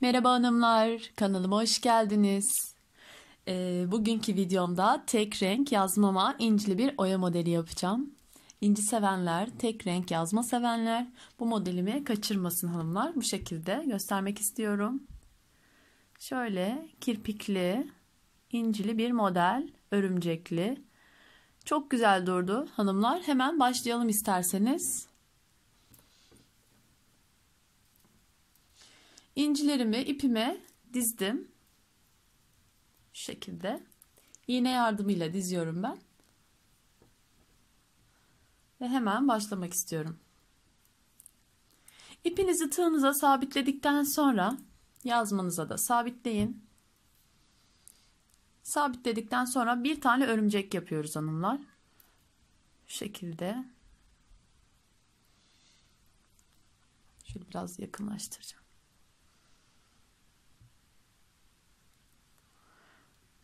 Merhaba hanımlar, kanalıma hoş geldiniz. E, bugünkü videomda tek renk yazmama incili bir oya modeli yapacağım. İnci sevenler, tek renk yazma sevenler bu modelimi kaçırmasın hanımlar. Bu şekilde göstermek istiyorum. Şöyle kirpikli, incili bir model, örümcekli. Çok güzel durdu hanımlar. Hemen başlayalım isterseniz. İncilerimi ipime dizdim. Şu şekilde. İğne yardımıyla diziyorum ben. Ve hemen başlamak istiyorum. İpinizi tığınıza sabitledikten sonra yazmanıza da sabitleyin. Sabitledikten sonra bir tane örümcek yapıyoruz hanımlar. Şu şekilde. Şöyle biraz yakınlaştıracağım.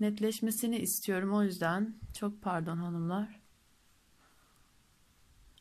netleşmesini istiyorum. O yüzden çok pardon hanımlar.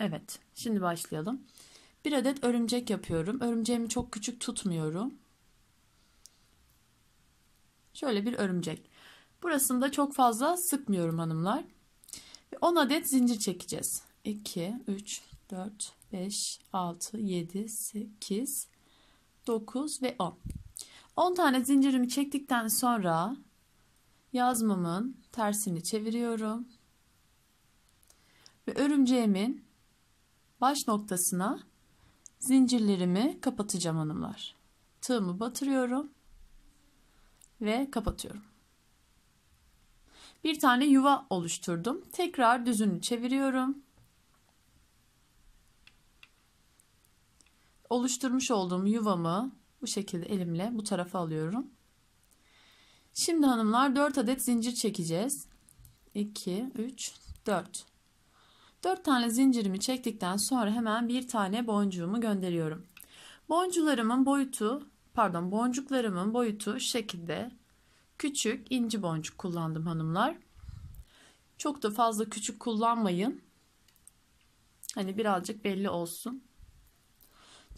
Evet, şimdi başlayalım. Bir adet örümcek yapıyorum. Örümceğimi çok küçük tutmuyorum. Şöyle bir örümcek. Burasını da çok fazla sıkmıyorum hanımlar. 10 adet zincir çekeceğiz. 2, 3, 4, 5, 6, 7, 8, 9 ve 10. 10 tane zincirimi çektikten sonra yazmamın tersini çeviriyorum. Ve örümceğimin baş noktasına zincirlerimi kapatacağım hanımlar. Tığımı batırıyorum ve kapatıyorum. Bir tane yuva oluşturdum. Tekrar düzünü çeviriyorum. Oluşturmuş olduğum yuvamı bu şekilde elimle bu tarafa alıyorum Şimdi hanımlar 4 adet zincir çekeceğiz. 2, 3, 4. 4 tane zincirimi çektikten sonra hemen bir tane boncuğumu gönderiyorum. Boncularımın boyutu, pardon boncuklarımın boyutu şekilde küçük inci boncuk kullandım hanımlar. Çok da fazla küçük kullanmayın. Hani birazcık belli olsun.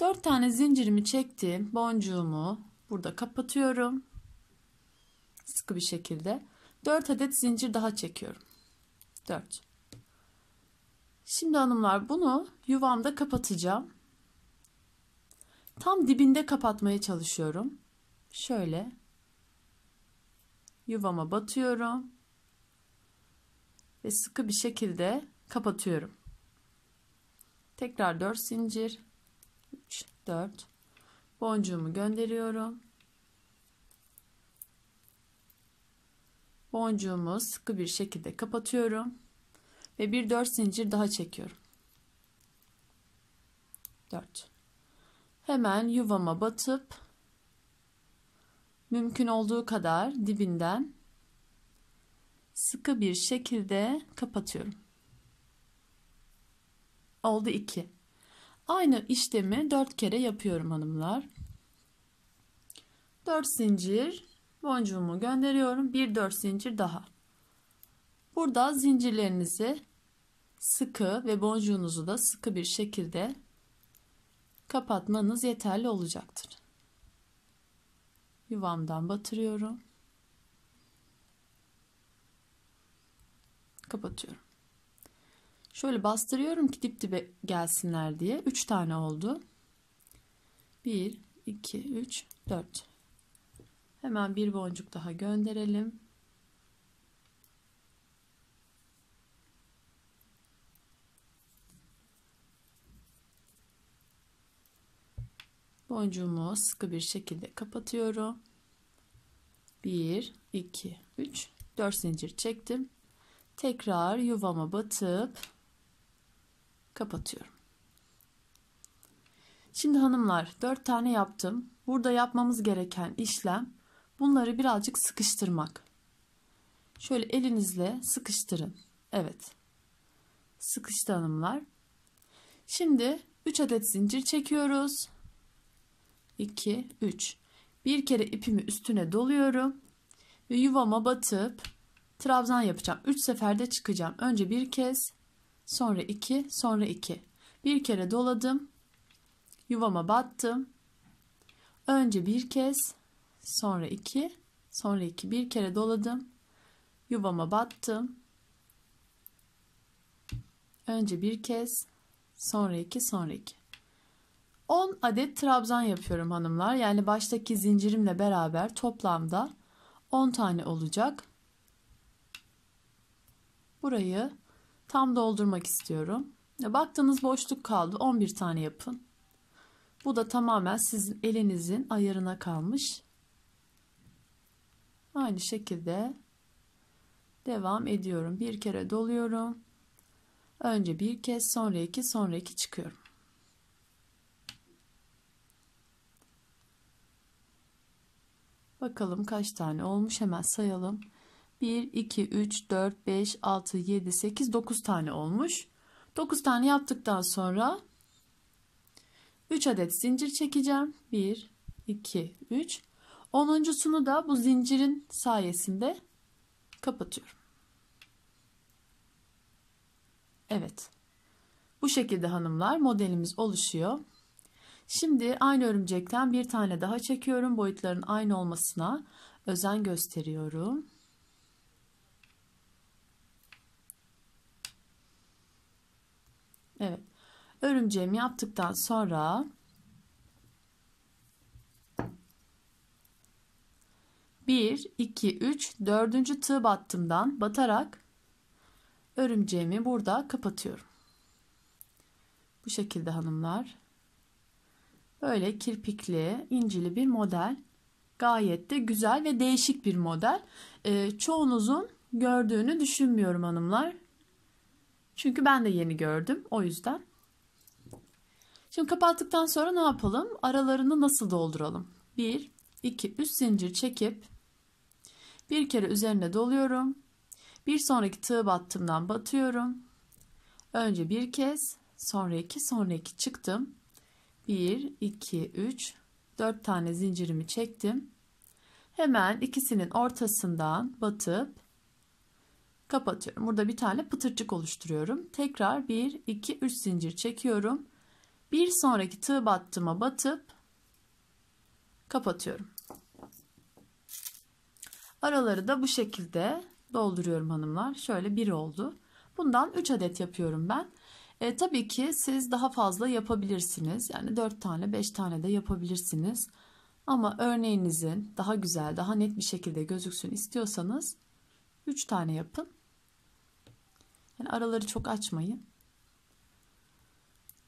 4 tane zincirimi çektim. Boncuğumu burada kapatıyorum sıkı bir şekilde 4 adet zincir daha çekiyorum. 4. Şimdi hanımlar bunu yuvamda kapatacağım. Tam dibinde kapatmaya çalışıyorum. Şöyle yuvama batıyorum ve sıkı bir şekilde kapatıyorum. Tekrar 4 zincir 3 4 boncuğumu gönderiyorum. Boncuğumu sıkı bir şekilde kapatıyorum. Ve bir 4 zincir daha çekiyorum. 4. Hemen yuvama batıp mümkün olduğu kadar dibinden sıkı bir şekilde kapatıyorum. Oldu 2. Aynı işlemi 4 kere yapıyorum hanımlar. 4 zincir boncuğumu gönderiyorum. 1 4 zincir daha. Burada zincirlerinizi sıkı ve boncuğunuzu da sıkı bir şekilde kapatmanız yeterli olacaktır. Yuvamdan batırıyorum. Kapatıyorum. Şöyle bastırıyorum ki dip dibe gelsinler diye. 3 tane oldu. 1, 2, 3, 4. Hemen bir boncuk daha gönderelim. Boncuğumu sıkı bir şekilde kapatıyorum. 1, 2, 3, 4 zincir çektim. Tekrar yuvama batıp kapatıyorum. Şimdi hanımlar 4 tane yaptım. Burada yapmamız gereken işlem Bunları birazcık sıkıştırmak. Şöyle elinizle sıkıştırın. Evet. Sıkıştı hanımlar. Şimdi 3 adet zincir çekiyoruz. 2 3. Bir kere ipimi üstüne doluyorum ve yuvama batıp trabzan yapacağım. 3 seferde çıkacağım. Önce bir kez, sonra 2, sonra 2. Bir kere doladım. Yuvama battım. Önce bir kez, sonra 2, sonra 2 bir kere doladım. Yuvama battım. Önce bir kez, sonra 2, sonra 2. 10 adet trabzan yapıyorum hanımlar. Yani baştaki zincirimle beraber toplamda 10 tane olacak. Burayı tam doldurmak istiyorum. Baktığınız boşluk kaldı. 11 tane yapın. Bu da tamamen sizin elinizin ayarına kalmış. Aynı şekilde devam ediyorum. Bir kere doluyorum. Önce bir kez, sonra iki, sonra iki çıkıyorum. Bakalım kaç tane olmuş hemen sayalım. 1, 2, 3, 4, 5, 6, 7, 8, 9 tane olmuş. 9 tane yaptıktan sonra 3 adet zincir çekeceğim. 1, 2, 3. Onuncusunu da bu zincirin sayesinde kapatıyorum. Evet. Bu şekilde hanımlar modelimiz oluşuyor. Şimdi aynı örümcekten bir tane daha çekiyorum. Boyutların aynı olmasına özen gösteriyorum. Evet. Örümceğimi yaptıktan sonra 1, 2, 3, 4. tığ battımdan batarak örümceğimi burada kapatıyorum. Bu şekilde hanımlar. Böyle kirpikli, incili bir model. Gayet de güzel ve değişik bir model. E, çoğunuzun gördüğünü düşünmüyorum hanımlar. Çünkü ben de yeni gördüm o yüzden. Şimdi kapattıktan sonra ne yapalım? Aralarını nasıl dolduralım? 1 2 3 zincir çekip bir kere üzerine doluyorum. Bir sonraki tığ battımdan batıyorum. Önce bir kez, sonra iki, sonra iki çıktım. 1, 2, 3, 4 tane zincirimi çektim. Hemen ikisinin ortasından batıp kapatıyorum. Burada bir tane pıtırcık oluşturuyorum. Tekrar 1, 2, 3 zincir çekiyorum. Bir sonraki tığ battıma batıp kapatıyorum. Araları da bu şekilde dolduruyorum hanımlar. Şöyle bir oldu. Bundan 3 adet yapıyorum ben. E, tabii ki siz daha fazla yapabilirsiniz. Yani 4 tane 5 tane de yapabilirsiniz. Ama örneğinizin daha güzel daha net bir şekilde gözüksün istiyorsanız 3 tane yapın. Yani araları çok açmayın.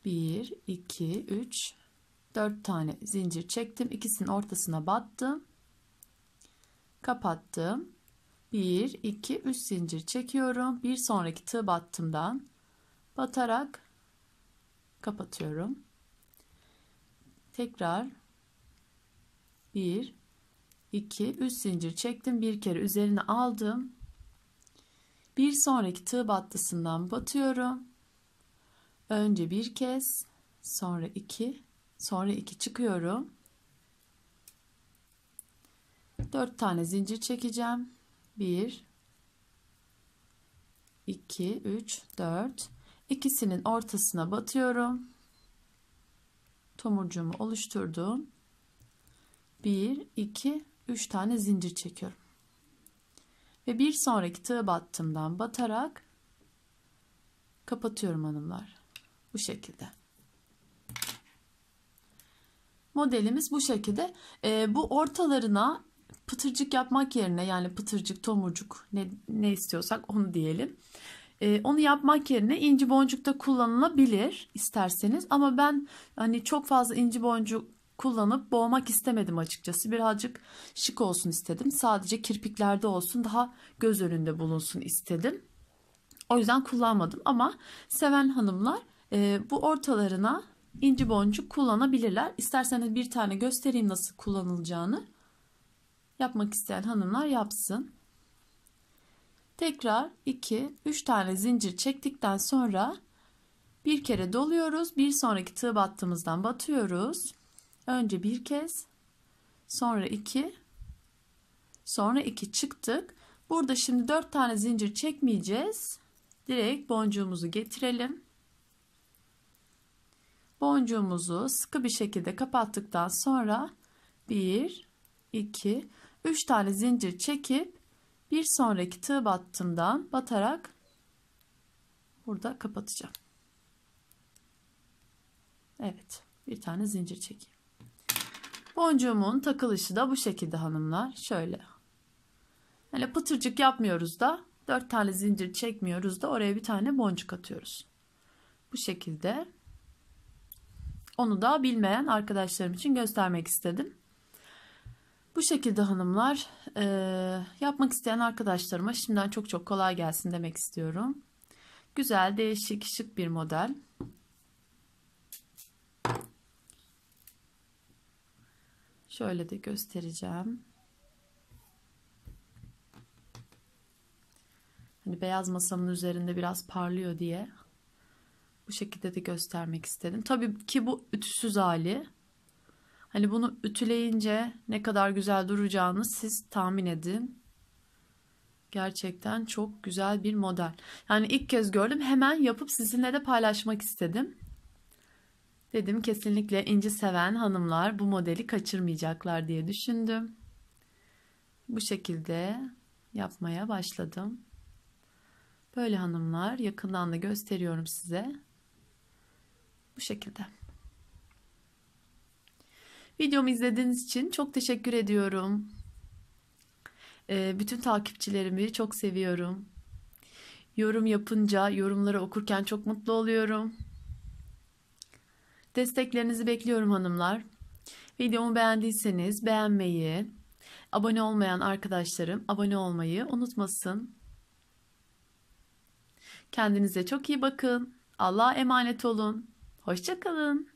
1, 2, 3, 4 tane zincir çektim. İkisinin ortasına battım kapattım. 1, 2, 3 zincir çekiyorum. Bir sonraki tığ battımdan batarak kapatıyorum. Tekrar 1, 2, 3 zincir çektim. Bir kere üzerine aldım. Bir sonraki tığ battısından batıyorum. Önce bir kez, sonra iki, sonra iki çıkıyorum. 4 tane zincir çekeceğim. 1 2 3 4 İkisinin ortasına batıyorum. Tomurcuğumu oluşturdum. 1 2 3 tane zincir çekiyorum. Ve bir sonraki tığ battımdan batarak kapatıyorum hanımlar. Bu şekilde. Modelimiz bu şekilde. E, bu ortalarına pıtırcık yapmak yerine yani pıtırcık, tomurcuk ne, ne istiyorsak onu diyelim. Ee, onu yapmak yerine inci boncuk da kullanılabilir isterseniz ama ben hani çok fazla inci boncuk kullanıp boğmak istemedim açıkçası. Birazcık şık olsun istedim. Sadece kirpiklerde olsun daha göz önünde bulunsun istedim. O yüzden kullanmadım ama seven hanımlar e, bu ortalarına inci boncuk kullanabilirler. İsterseniz bir tane göstereyim nasıl kullanılacağını. Yapmak isteyen hanımlar yapsın. Tekrar 2 3 tane zincir çektikten sonra bir kere doluyoruz. Bir sonraki tığ battığımızdan batıyoruz. Önce bir kez, sonra 2, sonra 2 çıktık. Burada şimdi 4 tane zincir çekmeyeceğiz. Direkt boncuğumuzu getirelim. Boncuğumuzu sıkı bir şekilde kapattıktan sonra 1 2 3 tane zincir çekip bir sonraki tığ battığından batarak burada kapatacağım. Evet bir tane zincir çekeyim. Boncuğumun takılışı da bu şekilde hanımlar. Şöyle. Yani pıtırcık yapmıyoruz da 4 tane zincir çekmiyoruz da oraya bir tane boncuk atıyoruz. Bu şekilde. Onu da bilmeyen arkadaşlarım için göstermek istedim. Bu şekilde hanımlar e, yapmak isteyen arkadaşlarıma şimdiden çok çok kolay gelsin demek istiyorum. Güzel, değişik, şık bir model. Şöyle de göstereceğim. Hani beyaz masamın üzerinde biraz parlıyor diye bu şekilde de göstermek istedim. Tabii ki bu ütüsüz hali. Hani bunu ütüleyince ne kadar güzel duracağını siz tahmin edin. Gerçekten çok güzel bir model. Yani ilk kez gördüm hemen yapıp sizinle de paylaşmak istedim. Dedim kesinlikle inci seven hanımlar bu modeli kaçırmayacaklar diye düşündüm. Bu şekilde yapmaya başladım. Böyle hanımlar yakından da gösteriyorum size. Bu şekilde. Videomu izlediğiniz için çok teşekkür ediyorum. Ee, bütün takipçilerimi çok seviyorum. Yorum yapınca, yorumları okurken çok mutlu oluyorum. Desteklerinizi bekliyorum hanımlar. Videomu beğendiyseniz beğenmeyi, abone olmayan arkadaşlarım abone olmayı unutmasın. Kendinize çok iyi bakın. Allah'a emanet olun. Hoşçakalın.